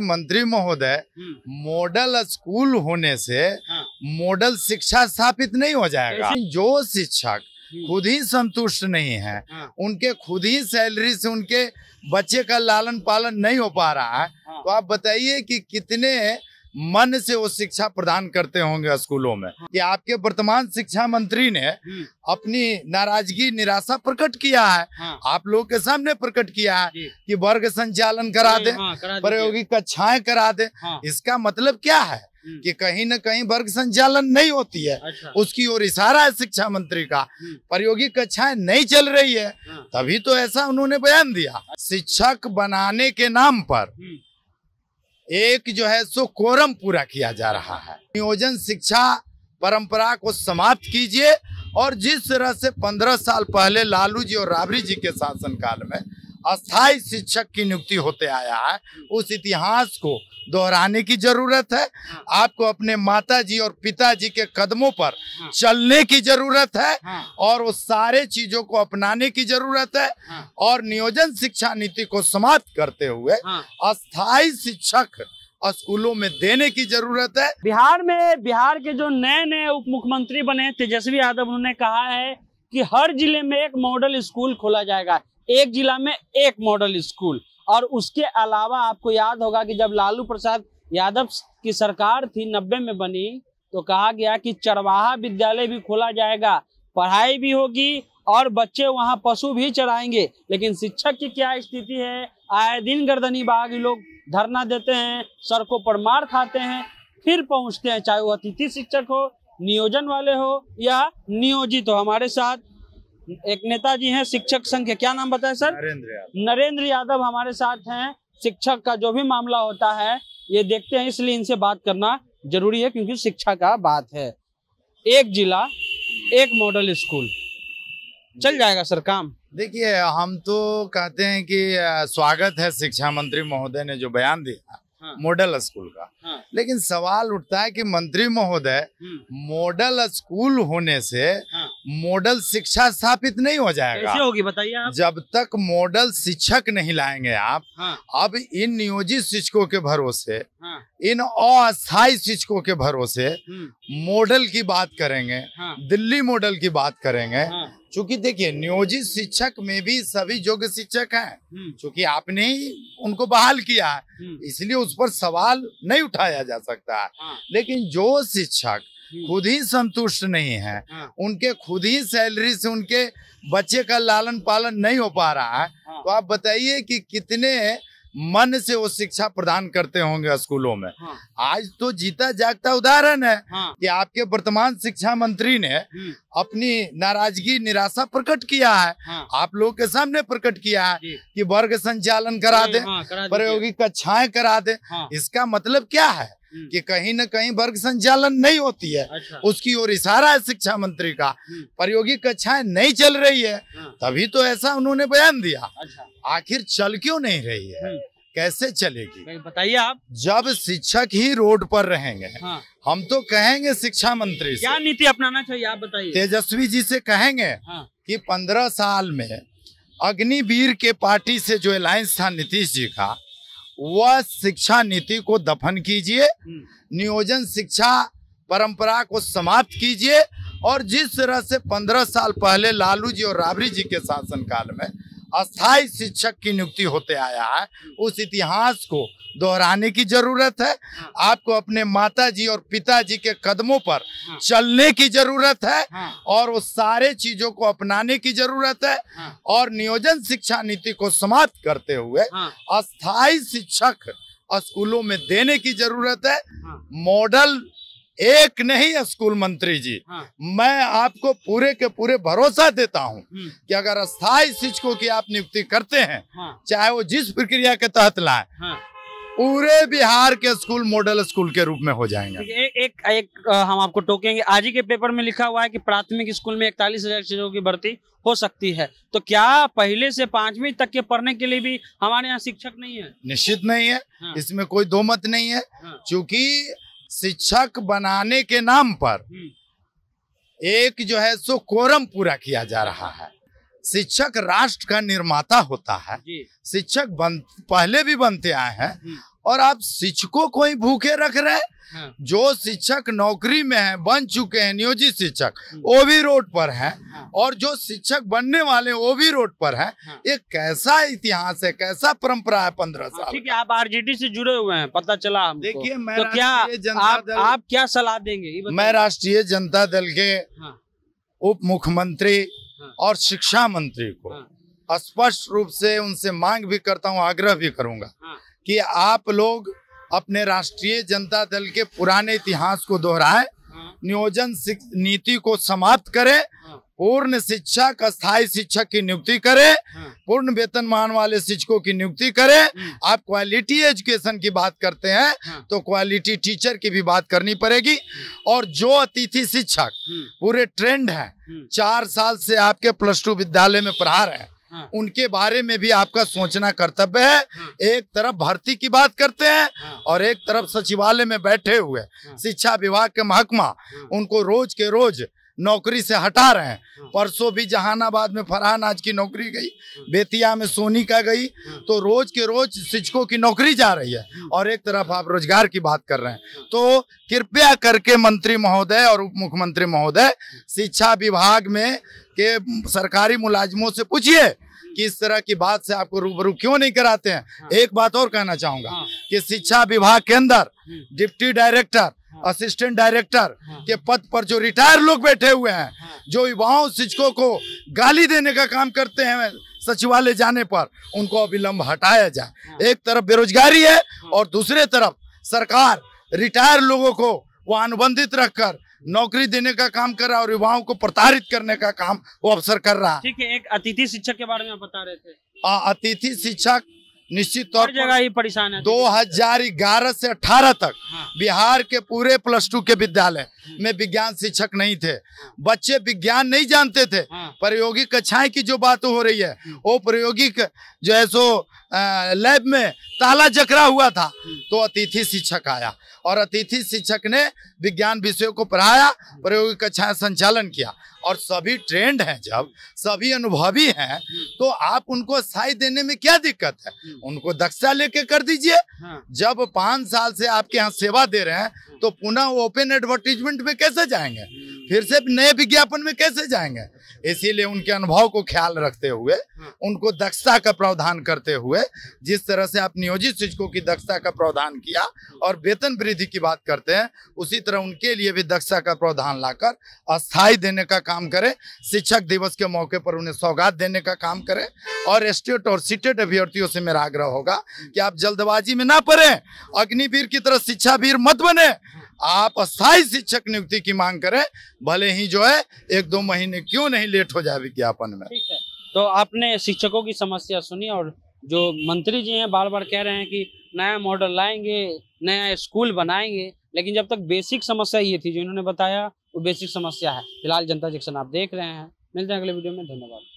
मंत्री महोदय मॉडल हम्म। स्कूल होने से मॉडल हाँ। शिक्षा स्थापित नहीं हो जाएगा जो शिक्षक हम्म। खुद ही संतुष्ट नहीं है हाँ। उनके खुद ही सैलरी से उनके बच्चे का लालन पालन नहीं हो पा रहा है हाँ। तो आप बताइए कि कितने मन से वो शिक्षा प्रदान करते होंगे स्कूलों में हाँ। कि आपके वर्तमान शिक्षा मंत्री ने हम्म। अपनी नाराजगी निराशा प्रकट किया है हाँ। आप लोगों के सामने प्रकट किया है कि वर्ग संचालन करा दे हाँ, प्रायोगिक कक्षाएं करा दे हाँ। इसका मतलब क्या है हम्म। कि कहीं ना कहीं वर्ग संचालन नहीं होती है अच्छा। उसकी ओर इशारा है शिक्षा मंत्री का हम्म। प्रायोगिक कक्षाएं नहीं चल रही है तभी तो ऐसा उन्होंने बयान दिया शिक्षक बनाने के नाम पर एक जो है सो कोरम पूरा किया जा रहा है नियोजन शिक्षा परंपरा को समाप्त कीजिए और जिस तरह से पंद्रह साल पहले लालू जी और राबड़ी जी के शासनकाल में अस्थायी शिक्षक की नियुक्ति होते आया है उस इतिहास को दोहराने की जरूरत है हाँ। आपको अपने माता जी और पिताजी के कदमों पर हाँ। चलने की जरूरत है हाँ। और वो सारे चीजों को अपनाने की जरूरत है और नियोजन शिक्षा नीति को समाप्त करते हुए अस्थायी शिक्षक स्कूलों में देने की जरूरत है बिहार में बिहार के जो नए नए उप मुख्यमंत्री बने तेजस्वी यादव उन्होंने कहा है कि हर जिले में एक मॉडल स्कूल खोला जाएगा एक जिला में एक मॉडल स्कूल और उसके अलावा आपको याद होगा कि जब लालू प्रसाद यादव की सरकार थी नब्बे में बनी तो कहा गया कि चरवाहा विद्यालय भी खोला जाएगा पढ़ाई भी होगी और बच्चे वहाँ पशु भी चराएंगे लेकिन शिक्षक की क्या स्थिति है आए दिन गर्दनी बाग लोग धरना देते हैं सड़कों पर मार खाते हैं फिर पहुँचते हैं चाहे वो अतिथि शिक्षक हो नियोजन वाले हो या नियोजित हो हमारे साथ एक नेता जी हैं शिक्षक संघ के क्या नाम बताए सर नरेंद्र यादव नरेंद्र यादव हमारे साथ हैं शिक्षक का जो भी मामला होता है ये देखते हैं इसलिए इनसे बात करना जरूरी है क्योंकि शिक्षा का बात है एक जिला एक मॉडल स्कूल चल जाएगा सर काम देखिए हम तो कहते हैं कि स्वागत है शिक्षा मंत्री महोदय ने जो बयान दिया हाँ। मॉडल स्कूल का हाँ। लेकिन सवाल उठता है कि मंत्री महोदय हम्म। मॉडल स्कूल होने से हाँ। मॉडल शिक्षा स्थापित नहीं हो जाएगा कैसे होगी बताइए आप जब तक मॉडल शिक्षक नहीं लाएंगे आप हाँ। अब इन नियोजित शिक्षकों के भरोसे हाँ। इन अस्थायी शिक्षकों के भरोसे हम्म। मॉडल की बात करेंगे हाँ। दिल्ली मॉडल की बात करेंगे हाँ। चूंकि देखिए नियोजित शिक्षक में भी सभी योग्य शिक्षक हैं हम्म। चूंकि आपने ही उनको बहाल किया है हम्म। इसलिए उस पर सवाल नहीं उठाया जा सकता है हाँ। लेकिन जो शिक्षक खुद ही संतुष्ट नहीं है हाँ। उनके खुद ही सैलरी से उनके बच्चे का लालन पालन नहीं हो पा रहा है हाँ। तो आप बताइए कि कितने मन से वो शिक्षा प्रदान करते होंगे स्कूलों में हाँ। आज तो जीता जागता उदाहरण है हाँ। कि आपके वर्तमान शिक्षा मंत्री ने हम्म। अपनी नाराजगी निराशा प्रकट किया है हाँ। आप लोगों के सामने प्रकट किया है कि वर्ग संचालन करा दे हाँ, प्रायोगिक कक्षाएं करा दे हाँ। इसका मतलब क्या है हम्म। कि कहीं ना कहीं वर्ग संचालन नहीं होती है अच्छा। उसकी ओर इशारा है शिक्षा मंत्री का हम्म। प्रयोगिक कक्षाएं नहीं चल रही है हाँ। तभी तो ऐसा उन्होंने बयान दिया अच्छा। आखिर चल क्यों नहीं रही है हम्म। कैसे चलेगी बताइए आप जब शिक्षक ही रोड पर रहेंगे हाँ। हम तो कहेंगे शिक्षा मंत्री क्या नीति अपनाना चाहिए आप बताइए तेजस्वी जी से कहेंगे हाँ। कि पंद्रह साल में अग्निवीर के पार्टी से जो अलायंस था नीतीश जी का वह शिक्षा नीति को दफन कीजिए हम्म। नियोजन शिक्षा परंपरा को समाप्त कीजिए और जिस तरह से पंद्रह साल पहले लालू जी और राबरी जी के शासनकाल में अस्थायी शिक्षक की नियुक्ति होते आया है उस इतिहास को दोहराने की जरूरत है हाँ। आपको अपने माता जी और पिताजी के कदमों पर हाँ। चलने की जरूरत है हाँ। और वो सारे चीजों को अपनाने की जरूरत है और नियोजन शिक्षा नीति को समाप्त करते हुए अस्थायी शिक्षक स्कूलों में देने की जरूरत है मॉडल एक नहीं स्कूल मंत्री जी हाँ। मैं आपको पूरे के पूरे भरोसा देता हूँ हम्म। कि अगर अस्थायी शिक्षकों की आप नियुक्ति करते हैं हाँ। चाहे वो जिस प्रक्रिया के तहत लाए हाँ। पूरे बिहार के स्कूल मॉडल स्कूल के रूप में हो जाएंगे एक एक एक हम आपको टोकेंगे आज ही के पेपर में लिखा हुआ है कि प्राथमिक स्कूल में इकतालीस हजार शिक्षकों की भर्ती हो सकती है तो क्या पहले से पांचवी तक के पढ़ने के लिए भी हमारे यहाँ शिक्षक नहीं है निश्चित नहीं है हाँ। इसमें कोई दो मत नहीं है हाँ। चूंकि शिक्षक बनाने के नाम पर हम्म। एक जो है सो कोरम पूरा किया जा रहा है शिक्षक राष्ट्र का निर्माता होता है शिक्षक बन पहले भी बनते आए हैं हम्म। और आप शिक्षकों को ही भूखे रख रहे हैं हाँ। जो शिक्षक नौकरी में हैं बन चुके हैं नियोजित शिक्षक हाँ। वो भी रोड पर हैं हाँ। और जो शिक्षक बनने वाले वो भी रोड पर हैं ये कैसा इतिहास है कैसा परंपरा है पंद्रह साल ठीक है आप आरजेडी से जुड़े हुए हैं पता चला देखिए मैं तो क्या आप, आप क्या सलाह देंगे मैं राष्ट्रीय जनता दल के उप मुख्यमंत्री और शिक्षा मंत्री को स्पष्ट रूप से उनसे मांग भी करता हूँ आग्रह भी करूंगा कि आप लोग अपने राष्ट्रीय जनता दल के पुराने इतिहास को दोहराए हाँ। नियोजन नीति को समाप्त करें हाँ। पूर्ण शिक्षक स्थायी शिक्षक की नियुक्ति करें हाँ। पूर्ण वेतन मान वाले शिक्षकों की नियुक्ति करें हम्म। आप क्वालिटी एजुकेशन की बात करते हैं तो क्वालिटी टीचर की भी बात करनी पड़ेगी हम्म। और जो अतिथि शिक्षक हम्म। पूरे ट्रेंड है चार साल से आपके प्लस टू विद्यालय में पढ़ा रहे हैं हाँ। उनके बारे में भी आपका सोचना कर्तव्य है हाँ। एक तरफ भर्ती की बात करते हैं हाँ। और एक तरफ सचिवालय में बैठे हुए शिक्षा विभाग के महकमा उनको रोज के रोज नौकरी से हटा रहे हैं हाँ। परसों भी जहानाबाद में फरहान आज की नौकरी गई हाँ। बेतिया में सोनी का गई हाँ। तो रोज के रोज शिक्षकों की नौकरी जा रही है और एक तरफ आप रोजगार की बात कर रहे हैं तो कृपया करके मंत्री महोदय और उप मुख्यमंत्री महोदय शिक्षा विभाग में के सरकारी मुलाजमों से पूछिए कि इस तरह की बात से आपको रूबरू क्यों नहीं कराते हैं एक बात और कहना चाहूंगा कि शिक्षा विभाग के अंदर डिप्टी डायरेक्टर असिस्टेंट हाँ। डायरेक्टर हाँ। के पद पर जो रिटायर लोग बैठे हुए हैं हाँ। जो युवाओं शिक्षकों को गाली देने का काम करते हैं सचिवालय जाने पर उनको अविलंब हटाया जाए एक तरफ बेरोजगारी है और दूसरे तरफ सरकार रिटायर लोगों को वो अनुबंधित रखकर नौकरी देने का काम कर रहा है और युवाओं को प्रताड़ित करने का काम वो अवसर कर रहा है ठीक है एक अतिथि शिक्षक के बारे में बता रहे थे अतिथि शिक्षक निश्चित तौर पर जगह ही परेशान है दो हजार ग्यारह से अठारह तक हाँ। बिहार के पूरे प्लस टू के विद्यालय हाँ। में विज्ञान शिक्षक नहीं थे बच्चे विज्ञान नहीं जानते थे हाँ। प्रायोगिक कक्षाएं की जो बात हो रही है वो प्रायोगिक जो है सो लैब में ताला जकड़ा हुआ था हम्म। तो अतिथि शिक्षक आया और अतिथि शिक्षक ने विज्ञान विषयों को पढ़ाया प्रयोगिक कक्षाएं संचालन किया और सभी ट्रेंड हैं जब सभी अनुभवी हैं हम्म। तो आप उनको साई देने में क्या दिक्कत है हम्म। उनको दक्षता लेके कर दीजिए हाँ। जब पाँच साल से आपके यहाँ सेवा दे रहे हैं हाँ। तो पुनः ओपन एडवर्टीजमेंट में कैसे जाएंगे फिर से नए विज्ञापन में कैसे जाएंगे इसीलिए उनके अनुभव को ख्याल रखते हुए हाँ। उनको दक्षता का प्रावधान करते हुए जिस तरह से आप नियोजित शिक्षकों की दक्षता का प्रावधान किया और वेतन वृद्धि की बात करते हैं उसी तरह उनके लिए भी दक्षता का प्रावधान लाकर अस्थायी देने का काम करें शिक्षक दिवस के मौके पर उन्हें सौगात देने का काम करें और स्टेट और सीटेट अभ्यर्थियों से मेरा आग्रह होगा कि आप जल्दबाजी में ना पड़े अग्निवीर की तरह शिक्षावीर मत बने आप अस्थायी शिक्षक नियुक्ति की मांग करें भले ही जो है एक दो महीने क्यों नहीं लेट हो जाए विज्ञापन में तो आपने शिक्षकों की समस्या सुनी और जो मंत्री जी हैं बार बार कह रहे हैं कि नया मॉडल लाएंगे नया स्कूल बनाएंगे लेकिन जब तक बेसिक समस्या ये थी जो इन्होंने बताया वो बेसिक समस्या है फिलहाल जनता जंक्शन आप देख रहे हैं मिलते हैं अगले वीडियो में धन्यवाद